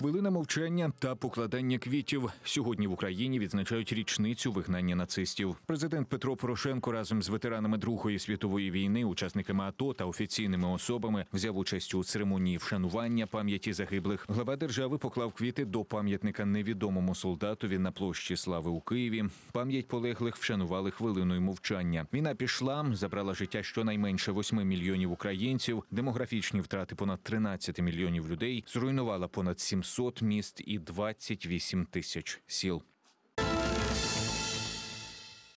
Хвилина мовчання та покладання квітів сьогодні в Україні відзначають річницю вигнання нацистів. Президент Петро Порошенко разом з ветеранами Другої світової війни, учасниками АТО та офіційними особами взяв участь у церемонії вшанування пам'яті загиблих. Глава держави поклав квіти до пам'ятника невідомому солдатові на площі Слави у Києві. Пам'ять полеглих вшанували хвилиною мовчання. Війна пішла, забрала життя щонайменше 8 мільйонів українців. Демографічні втрати понад 13 мільйонів людей зруйнувала понад 700 700 міст і 28 тисяч сіл.